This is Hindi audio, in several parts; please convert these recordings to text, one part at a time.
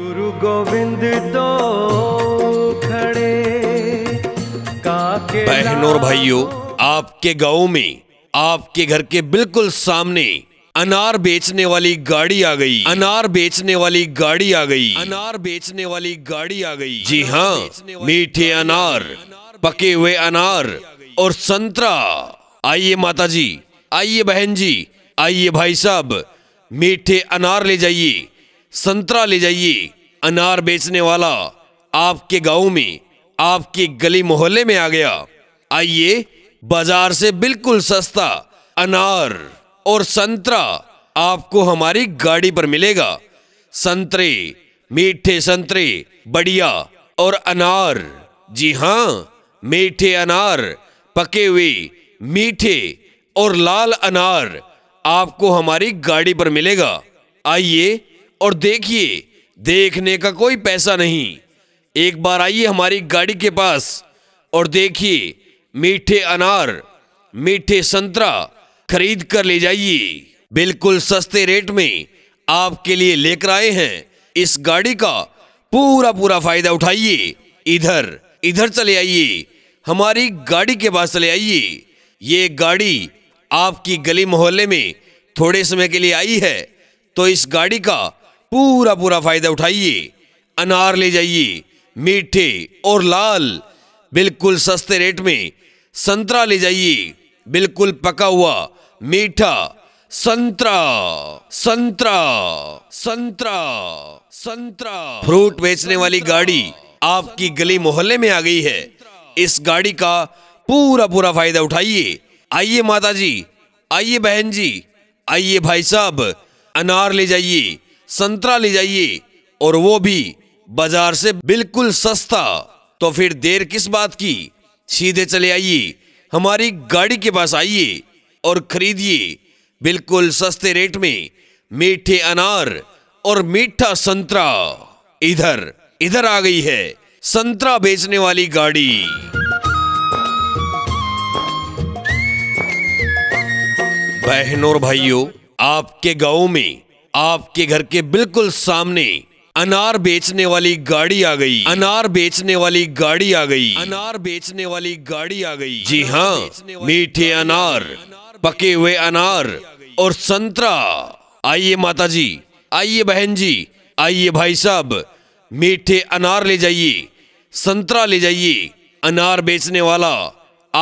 गुरु गोविंद तो खड़े बहनों और भाइयों आपके गांव में आपके घर के बिल्कुल सामने अनार बेचने वाली गाड़ी आ गई अनार बेचने वाली गाड़ी आ गई अनार बेचने वाली गाड़ी आ गई जी हाँ मीठे अनार पके हुए अनार और संतरा आइए माता जी आइए बहन जी आइए भाई साहब मीठे अनार ले जाइए संतरा ले जाइए अनार बेचने वाला आपके गांव में आपके गली मोहल्ले में आ गया आइए बाजार से बिल्कुल सस्ता अनार और संतरा आपको हमारी गाड़ी पर मिलेगा संतरे मीठे संतरे बढ़िया और अनार जी हाँ मीठे अनार पके हुए मीठे और लाल अनार आपको हमारी गाड़ी पर मिलेगा आइए और देखिए देखने का कोई पैसा नहीं एक बार आइए हमारी गाड़ी के पास और देखिए मीठे अनार मीठे संतरा खरीद कर ले जाइए बिल्कुल सस्ते रेट में आपके लिए लेकर आए हैं इस गाड़ी का पूरा पूरा फायदा उठाइए इधर इधर चले आइए हमारी गाड़ी के पास चले आइए ये गाड़ी आपकी गली मोहल्ले में थोड़े समय के लिए आई है तो इस गाड़ी का पूरा पूरा फायदा उठाइए अनार ले जाइए मीठे और लाल बिल्कुल सस्ते रेट में संतरा ले जाइए बिल्कुल पका हुआ मीठा संतरा संतरा संतरा संतरा फ्रूट बेचने वाली गाड़ी आपकी गली मोहल्ले में आ गई है इस गाड़ी का पूरा पूरा फायदा उठाइए आइए माता जी आइए बहन जी आइए भाई साहब अनार ले जाइए संतरा ले जाइए और वो भी बाजार से बिल्कुल सस्ता तो फिर देर किस बात की सीधे चले आइए हमारी गाड़ी के पास आइए और खरीदिए बिल्कुल सस्ते रेट में मीठे अनार और मीठा संतरा इधर इधर आ गई है संतरा बेचने वाली गाड़ी बहनों और भाइयों आपके गांव में आपके घर के बिल्कुल सामने अनार बेचने वाली गाड़ी आ गई अनार बेचने वाली गाड़ी आ गई अनार बेचने वाली गाड़ी आ गई जी हाँ मीठे अनार पके हुए अनार और संतरा आइए माता जी आइए बहन जी आइए भाई साहब मीठे अनार ले जाइए संतरा ले जाइए अनार बेचने वाला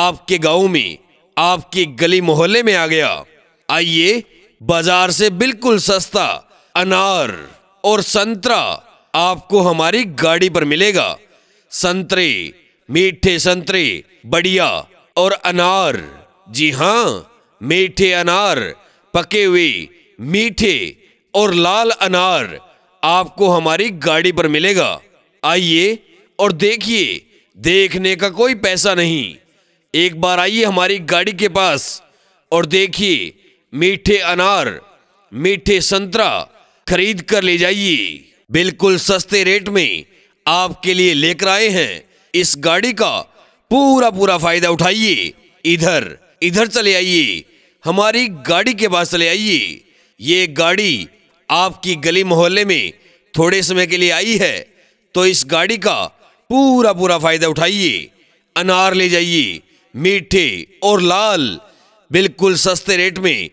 आपके गांव में आपके गली मोहल्ले में आ गया आइए बाजार से बिल्कुल सस्ता अनार और संतरा आपको हमारी गाड़ी पर मिलेगा संतरे मीठे संतरे बढ़िया और अनार जी हाँ मीठे अनार पके हुए मीठे और लाल अनार आपको हमारी गाड़ी पर मिलेगा आइए और देखिए देखने का कोई पैसा नहीं एक बार आइए हमारी गाड़ी के पास और देखिए मीठे अनार मीठे संतरा खरीद कर ले जाइए बिल्कुल सस्ते रेट में आपके लिए लेकर आए हैं इस गाड़ी का पूरा पूरा फायदा उठाइए इधर इधर चले आइए हमारी गाड़ी के पास चले आइए ये गाड़ी आपकी गली मोहल्ले में थोड़े समय के लिए आई है तो इस गाड़ी का पूरा पूरा फायदा उठाइए अनार ले जाइए मीठे और लाल बिल्कुल सस्ते रेट में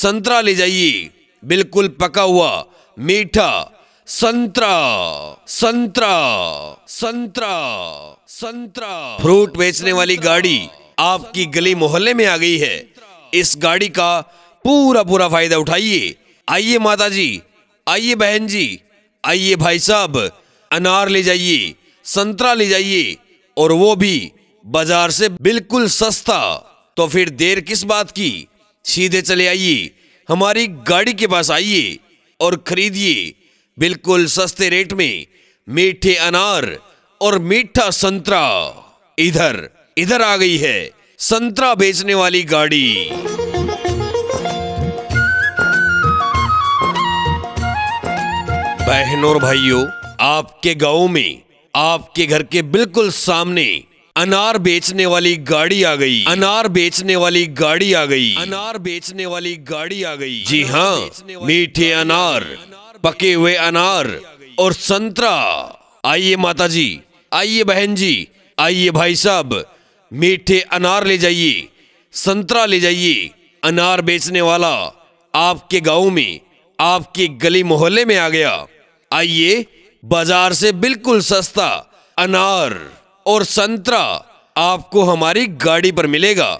संतरा ले जाइए बिल्कुल पका हुआ मीठा संतरा संतरा संतरा संतरा फ्रूट बेचने वाली गाड़ी आपकी गली मोहल्ले में आ गई है इस गाड़ी का पूरा पूरा फायदा उठाइए आइए माता जी आइए बहन जी आइए भाई साहब अनार ले जाइए संतरा ले जाइए और वो भी बाजार से बिल्कुल सस्ता तो फिर देर किस बात की सीधे चले आइए हमारी गाड़ी के पास आइए और खरीदिए बिल्कुल सस्ते रेट में मीठे अनार और मीठा संतरा इधर इधर आ गई है संतरा बेचने वाली गाड़ी बहनों और भाइयों आपके गांव में आपके घर के बिल्कुल सामने अनार बेचने वाली गाड़ी आ गई अनार बेचने वाली गाड़ी आ गई अनार बेचने वाली गाड़ी आ गई जी हाँ मीठे अनार पके हुए अनार और संतरा आइए माता जी आइए बहन जी आइए भाई साहब मीठे अनार ले जाइए संतरा ले जाइए अनार बेचने वाला आपके गांव में आपके गली मोहल्ले में आ गया आइए बाजार से बिल्कुल सस्ता अनार और संतरा आपको हमारी गाड़ी पर मिलेगा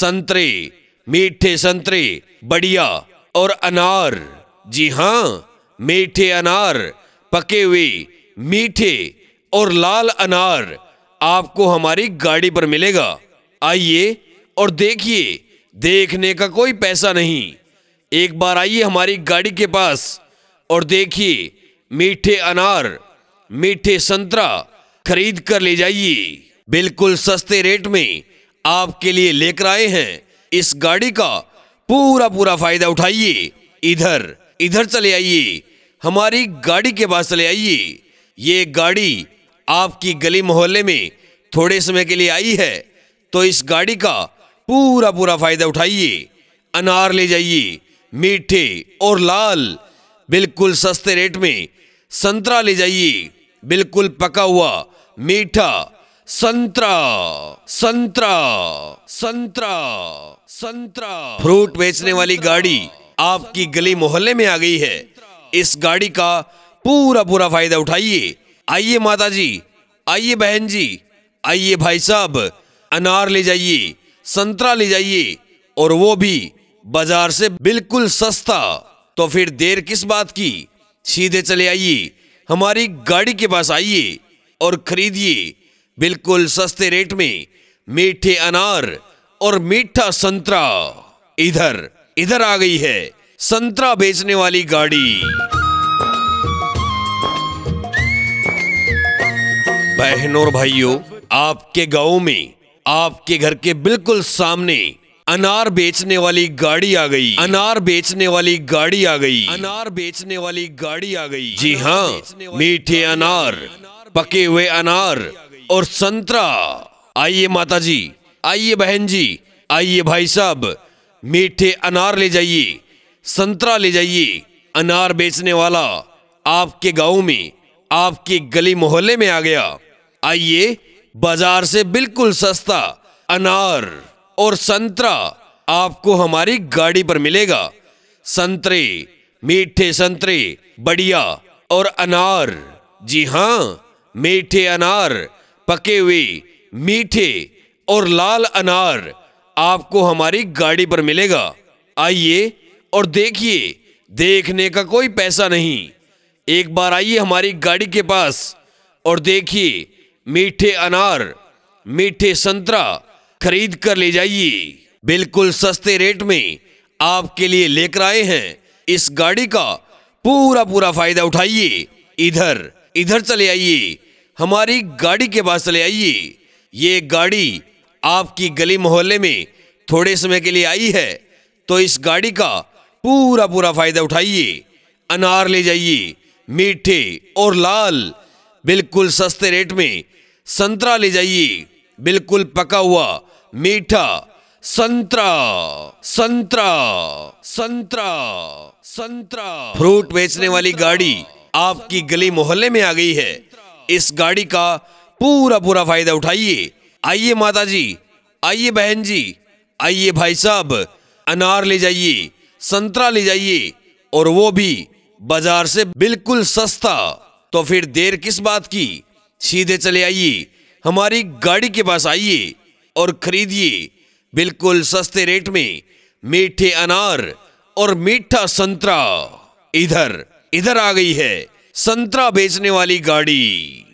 संतरे मीठे संतरे बढ़िया और अनार जी हाँ मीठे अनार पके हुए मीठे और लाल अनार आपको हमारी गाड़ी पर मिलेगा आइए और देखिए देखने का कोई पैसा नहीं एक बार आइए हमारी गाड़ी के पास और देखिए मीठे अनार मीठे संतरा खरीद कर ले जाइए बिल्कुल सस्ते रेट में आपके लिए लेकर आए हैं इस गाड़ी का पूरा पूरा फायदा उठाइए इधर इधर चले आइए हमारी गाड़ी के पास चले आइए ये गाड़ी आपकी गली मोहल्ले में थोड़े समय के लिए आई है तो इस गाड़ी का पूरा पूरा फायदा उठाइए अनार ले जाइए मीठे और लाल बिल्कुल सस्ते रेट में संतरा ले जाइए बिल्कुल पका हुआ मीठा संतरा संतरा संतरा संतरा फ्रूट बेचने वाली गाड़ी आपकी गली मोहल्ले में आ गई है इस गाड़ी का पूरा पूरा फायदा उठाइए आइए माता जी आइए बहन जी आइए भाई साहब अनार ले जाइए संतरा ले जाइए और वो भी बाजार से बिल्कुल सस्ता तो फिर देर किस बात की सीधे चले आइए हमारी गाड़ी के पास आइए और खरीदिए बिल्कुल सस्ते रेट में मीठे अनार और मीठा संतरा इधर इधर आ गई है संतरा बेचने वाली गाड़ी बहनों और भाइयों आपके गांव में आपके घर के बिल्कुल सामने अनार बेचने वाली गाड़ी आ गई अनार बेचने वाली गाड़ी आ गई अनार बेचने वाली गाड़ी आ गई जी हाँ मीठे अनार पके हुए अनार और संतरा आइए माता जी आइए बहन जी आइए भाई साहब मीठे अनार ले जाइए संतरा ले जाइए अनार बेचने वाला आपके गांव में आपके गली मोहल्ले में आ गया आइए बाजार से बिल्कुल सस्ता अनार और संतरा आपको हमारी गाड़ी पर मिलेगा संतरे मीठे संतरे बढ़िया और अनार जी हाँ मीठे अनार पके हुए मीठे और लाल अनार आपको हमारी गाड़ी पर मिलेगा आइए और देखिए देखने का कोई पैसा नहीं एक बार आइए हमारी गाड़ी के पास और देखिए मीठे अनार मीठे संतरा खरीद कर ले जाइए बिल्कुल सस्ते रेट में आपके लिए लेकर आए हैं इस गाड़ी का पूरा पूरा फायदा उठाइए इधर इधर चले आइए हमारी गाड़ी के पास चले आइए ये गाड़ी आपकी गली मोहल्ले में थोड़े समय के लिए आई है तो इस गाड़ी का पूरा पूरा फायदा उठाइए अनार ले जाइए मीठे और लाल बिल्कुल सस्ते रेट में संतरा ले जाइए बिल्कुल पका हुआ मीठा संतरा संतरा संतरा संतरा फ्रूट बेचने वाली गाड़ी आपकी गली मोहल्ले में आ गई है इस गाड़ी का पूरा पूरा फायदा उठाइए आइए माता जी आइए बहन जी आइए भाई साहब अनार ले जाइए संतरा ले जाइए और वो भी बाजार से बिल्कुल सस्ता तो फिर देर किस बात की सीधे चले आइए हमारी गाड़ी के पास आइए और खरीदिए बिल्कुल सस्ते रेट में मीठे अनार और मीठा संतरा इधर इधर आ गई है संतरा बेचने वाली गाड़ी